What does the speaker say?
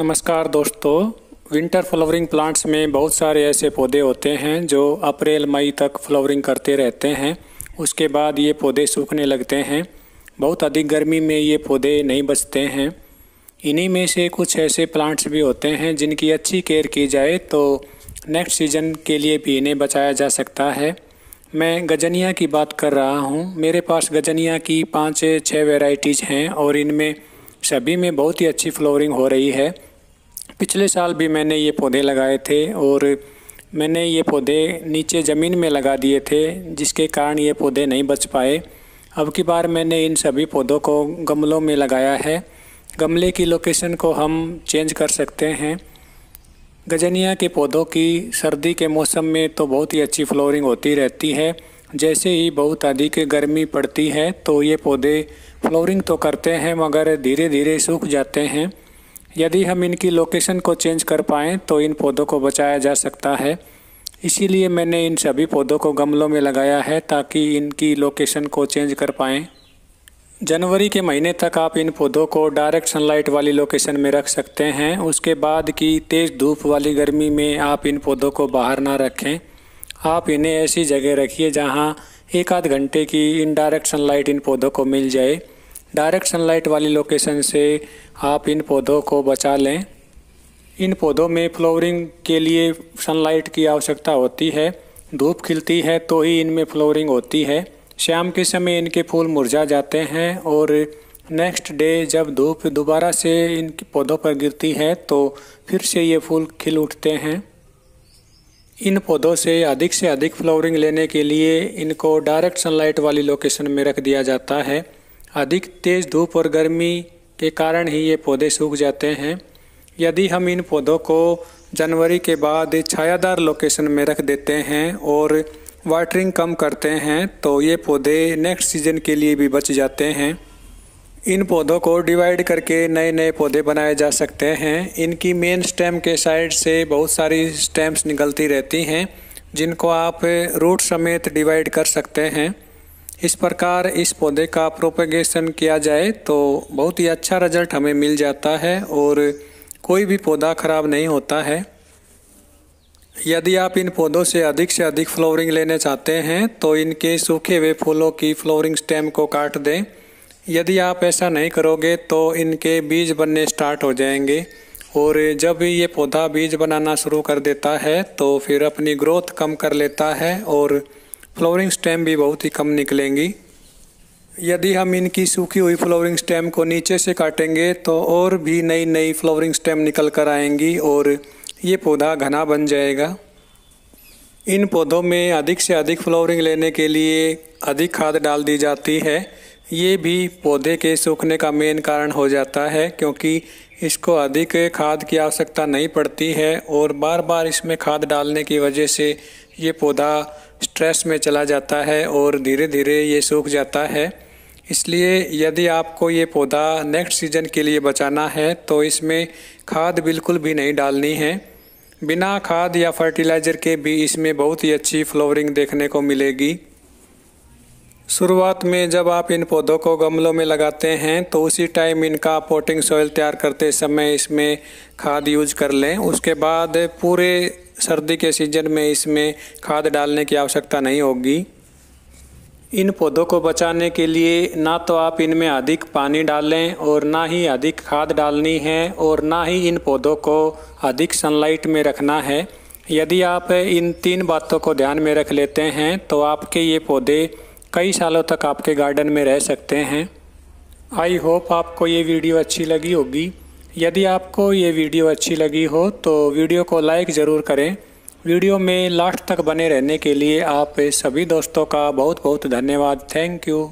नमस्कार दोस्तों winter flowering plants में बहुत सारे ऐसे पौधे होते हैं जो अप्रैल मई तक फ्लावरिंग करते रहते हैं उसके बाद ये पौधे सूखने लगते हैं बहुत अधिक गर्मी में ये पौधे नहीं बचते हैं इन्हीं में से कुछ ऐसे प्लांट्स भी होते हैं जिनकी अच्छी केयर की जाए तो नेक्स्ट सीजन के लिए भी इन्हें बचाया जा सकता है मैं गजनिया की बात कर रहा हूँ मेरे पास गजनिया की पाँच छः वेराइटीज़ हैं और इनमें सभी में बहुत ही अच्छी फ्लोरिंग हो रही है पिछले साल भी मैंने ये पौधे लगाए थे और मैंने ये पौधे नीचे ज़मीन में लगा दिए थे जिसके कारण ये पौधे नहीं बच पाए अब की बार मैंने इन सभी पौधों को गमलों में लगाया है गमले की लोकेशन को हम चेंज कर सकते हैं गजनिया के पौधों की सर्दी के मौसम में तो बहुत ही अच्छी फ्लोरिंग होती रहती है जैसे ही बहुत अधिक गर्मी पड़ती है तो ये पौधे फ्लोरिंग तो करते हैं मगर धीरे धीरे सूख जाते हैं यदि हम इनकी लोकेशन को चेंज कर पाएँ तो इन पौधों को बचाया जा सकता है इसीलिए मैंने इन सभी पौधों को गमलों में लगाया है ताकि इनकी लोकेशन को चेंज कर पाएँ जनवरी के महीने तक आप इन पौधों को डायरेक्ट सनलाइट वाली लोकेशन में रख सकते हैं उसके बाद की तेज़ धूप वाली गर्मी में आप इन पौधों को बाहर ना रखें आप इन्हें ऐसी जगह रखिए जहाँ एक आध घंटे की इनडायरेक्ट सनलाइट इन पौधों को मिल जाए डायरेक्ट सनलाइट वाली लोकेशन से आप इन पौधों को बचा लें इन पौधों में फ्लोरिंग के लिए सनलाइट की आवश्यकता होती है धूप खिलती है तो ही इनमें फ्लोरिंग होती है शाम के समय इनके फूल मुरझा जाते हैं और नेक्स्ट डे जब धूप दोबारा से इन पौधों पर गिरती है तो फिर से ये फूल खिल उठते हैं इन पौधों से अधिक से अधिक फ्लोरिंग लेने के लिए इनको डायरेक्ट सनलाइट वाली लोकेशन में रख दिया जाता है अधिक तेज़ धूप और गर्मी के कारण ही ये पौधे सूख जाते हैं यदि हम इन पौधों को जनवरी के बाद छायादार लोकेशन में रख देते हैं और वाटरिंग कम करते हैं तो ये पौधे नेक्स्ट सीजन के लिए भी बच जाते हैं इन पौधों को डिवाइड करके नए नए पौधे बनाए जा सकते हैं इनकी मेन स्टेम के साइड से बहुत सारी स्टेम्स निकलती रहती हैं जिनको आप रूट समेत डिवाइड कर सकते हैं इस प्रकार इस पौधे का प्रोपेगेशन किया जाए तो बहुत ही अच्छा रिजल्ट हमें मिल जाता है और कोई भी पौधा ख़राब नहीं होता है यदि आप इन पौधों से अधिक से अधिक फ्लोरिंग लेने चाहते हैं तो इनके सूखे हुए फूलों की फ्लोरिंग स्टेम को काट दें यदि आप ऐसा नहीं करोगे तो इनके बीज बनने स्टार्ट हो जाएंगे और जब ये पौधा बीज बनाना शुरू कर देता है तो फिर अपनी ग्रोथ कम कर लेता है और फ्लावरिंग स्टेम भी बहुत ही कम निकलेंगी यदि हम इनकी सूखी हुई फ्लावरिंग स्टेम को नीचे से काटेंगे तो और भी नई नई फ्लावरिंग स्टेम निकल कर आएंगी और ये पौधा घना बन जाएगा इन पौधों में अधिक से अधिक फ्लावरिंग लेने के लिए अधिक खाद डाल दी जाती है ये भी पौधे के सूखने का मेन कारण हो जाता है क्योंकि इसको अधिक खाद की आवश्यकता नहीं पड़ती है और बार बार इसमें खाद डालने की वजह से ये पौधा स्ट्रेस में चला जाता है और धीरे धीरे ये सूख जाता है इसलिए यदि आपको ये पौधा नेक्स्ट सीजन के लिए बचाना है तो इसमें खाद बिल्कुल भी नहीं डालनी है बिना खाद या फर्टिलाइज़र के भी इसमें बहुत ही अच्छी फ्लोवरिंग देखने को मिलेगी शुरुआत में जब आप इन पौधों को गमलों में लगाते हैं तो उसी टाइम इनका पोटिंग सॉइल तैयार करते समय इसमें खाद यूज कर लें उसके बाद पूरे सर्दी के सीजन में इसमें खाद डालने की आवश्यकता नहीं होगी इन पौधों को बचाने के लिए ना तो आप इनमें अधिक पानी डालें और ना ही अधिक खाद डालनी है और ना ही इन पौधों को अधिक सनलाइट में रखना है यदि आप इन तीन बातों को ध्यान में रख लेते हैं तो आपके ये पौधे कई सालों तक आपके गार्डन में रह सकते हैं आई होप आपको ये वीडियो अच्छी लगी होगी यदि आपको ये वीडियो अच्छी लगी हो तो वीडियो को लाइक ज़रूर करें वीडियो में लास्ट तक बने रहने के लिए आप सभी दोस्तों का बहुत बहुत धन्यवाद थैंक यू